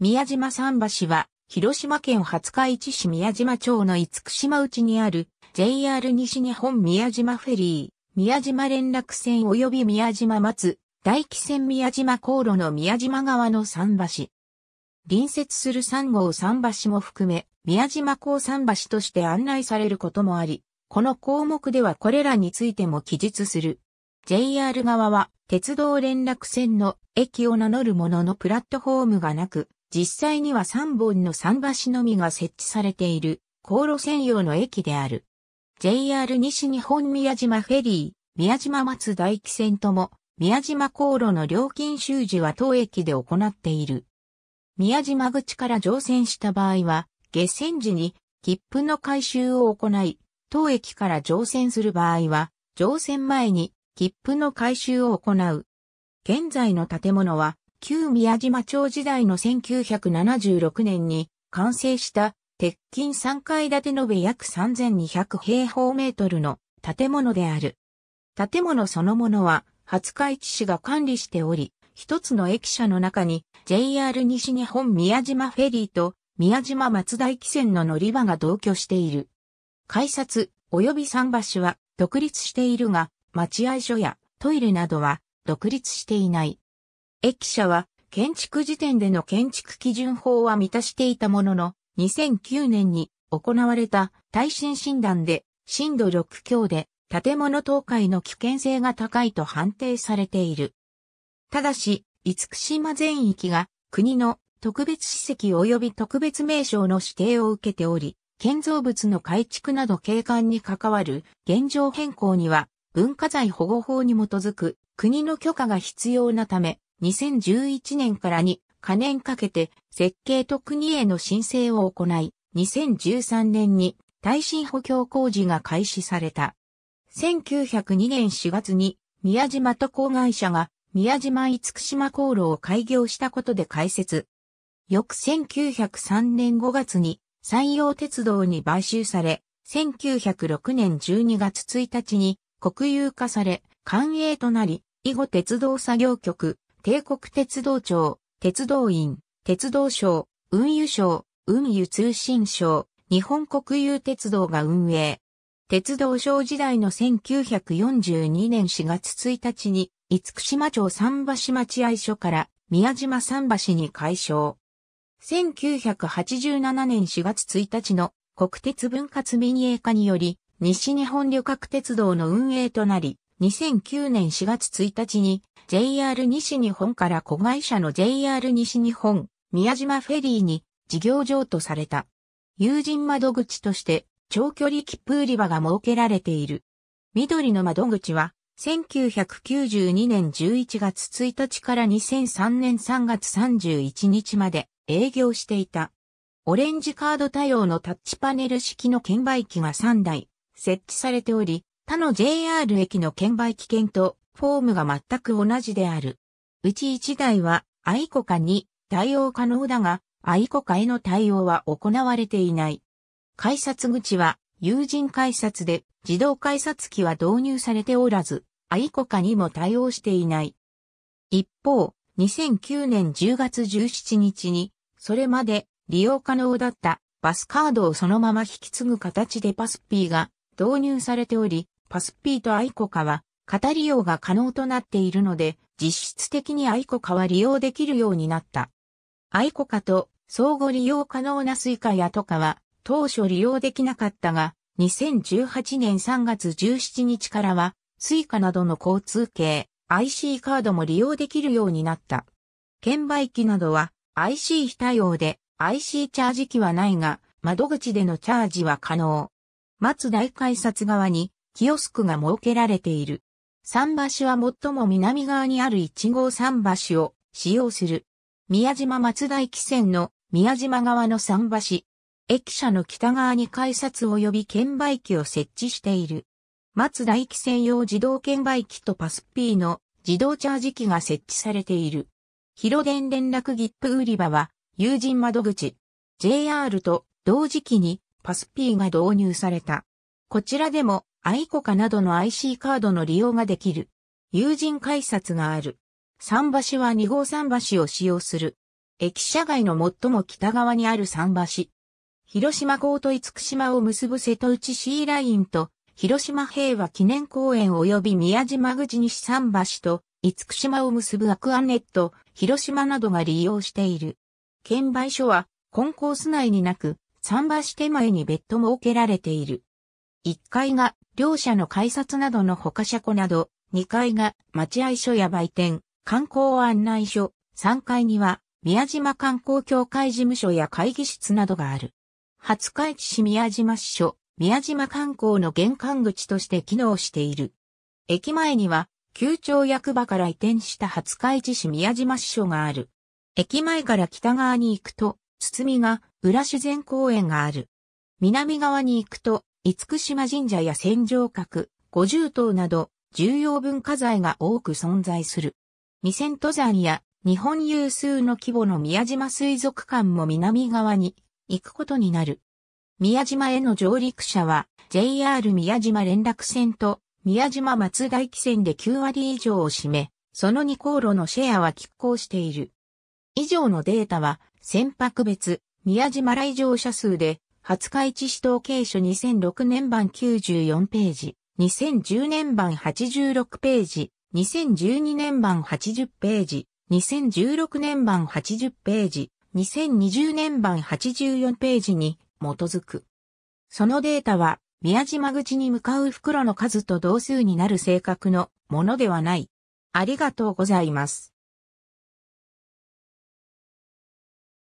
宮島桟橋は、広島県廿日市市宮島町の五福島内にある、JR 西日本宮島フェリー、宮島連絡船及び宮島松、大気船宮島航路の宮島側の桟橋。隣接する3号桟橋も含め、宮島港桟橋として案内されることもあり、この項目ではこれらについても記述する。JR 側は、鉄道連絡船の駅を名乗るもののプラットフォームがなく、実際には3本の桟橋のみが設置されている、航路専用の駅である。JR 西日本宮島フェリー、宮島松大気線とも、宮島航路の料金収受は当駅で行っている。宮島口から乗船した場合は、下船時に切符の回収を行い、当駅から乗船する場合は、乗船前に切符の回収を行う。現在の建物は旧宮島町時代の1976年に完成した鉄筋3階建て延べ約3200平方メートルの建物である。建物そのものは、初日市市が管理しており、一つの駅舎の中に JR 西日本宮島フェリーと宮島松田駅線の乗り場が同居している。改札及び桟橋は独立しているが、待合所やトイレなどは独立していない。駅舎は建築時点での建築基準法は満たしていたものの、2009年に行われた耐震診断で震度6強で建物倒壊の危険性が高いと判定されている。ただし、厳島全域が国の特別史跡及び特別名称の指定を受けており、建造物の改築など景観に関わる現状変更には文化財保護法に基づく国の許可が必要なため、2011年からに可年かけて設計と国への申請を行い、2013年に耐震補強工事が開始された。1902年4月に宮島渡航会社が宮島厳島航路を開業したことで開設。翌1903年5月に山陽鉄道に買収され、1906年12月1日に国有化され、官営となり、以後鉄道作業局、帝国鉄道庁、鉄道院、鉄道省、運輸省、運輸通信省、日本国有鉄道が運営。鉄道省時代の1942年4月1日に、厳島町桟橋待合所から宮島桟橋に改称。1987年4月1日の国鉄分割民営化により、西日本旅客鉄道の運営となり、2009年4月1日に JR 西日本から子会社の JR 西日本宮島フェリーに事業譲渡された。友人窓口として長距離切符売り場が設けられている。緑の窓口は1992年11月1日から2003年3月31日まで営業していた。オレンジカード対応のタッチパネル式の券売機が3台設置されており、他の JR 駅の券売機券とフォームが全く同じである。うち1台は、アイコカに対応可能だが、アイコカへの対応は行われていない。改札口は、有人改札で、自動改札機は導入されておらず、アイコカにも対応していない。一方、2009年10月17日に、それまで利用可能だったバスカードをそのまま引き継ぐ形でパスピーが導入されており、パスピーとアイコカは、型利用が可能となっているので、実質的にアイコカは利用できるようになった。アイコカと相互利用可能なスイカやトカは、当初利用できなかったが、2018年3月17日からは、スイカなどの交通系、IC カードも利用できるようになった。券売機などは IC 非対応で IC チャージ機はないが、窓口でのチャージは可能。松大改札側にキオスクが設けられている。桟橋は最も南側にある1号桟橋を使用する。宮島松田駅線の宮島側の桟橋。駅舎の北側に改札及び券売機を設置している。松田駅専用自動券売機とパス P の自動チャージ機が設置されている。広電連絡切符売り場は友人窓口。JR と同時期にパス P が導入された。こちらでもアイコカなどの IC カードの利用ができる。友人改札がある。桟橋は2号桟橋を使用する。駅舎街の最も北側にある桟橋。広島港と厳島を結ぶ瀬戸内シーラインと、広島平和記念公園及び宮島口西桟橋と、厳島を結ぶアクアネット、広島などが利用している。券売所は、コンコース内になく、桟橋手前に別途設けられている。1階が両社の改札などの他車庫など、2階が待合所や売店、観光案内所、3階には宮島観光協会事務所や会議室などがある。初会地市宮島支所、宮島観光の玄関口として機能している。駅前には、旧庁役場から移転した初会地市宮島支所がある。駅前から北側に行くと、堤が浦自然公園がある。南側に行くと、厳島神社や戦場閣、五重塔など重要文化財が多く存在する。未仙登山や日本有数の規模の宮島水族館も南側に行くことになる。宮島への上陸者は JR 宮島連絡船と宮島松大汽船で9割以上を占め、その2航路のシェアは拮抗している。以上のデータは船舶別宮島来場者数で廿日市市統計書2006年版94ページ、2010年版86ページ、2012年版80ページ、2016年版80ページ、2020年版84ページに基づく。そのデータは、宮島口に向かう袋の数と同数になる性格のものではない。ありがとうございます。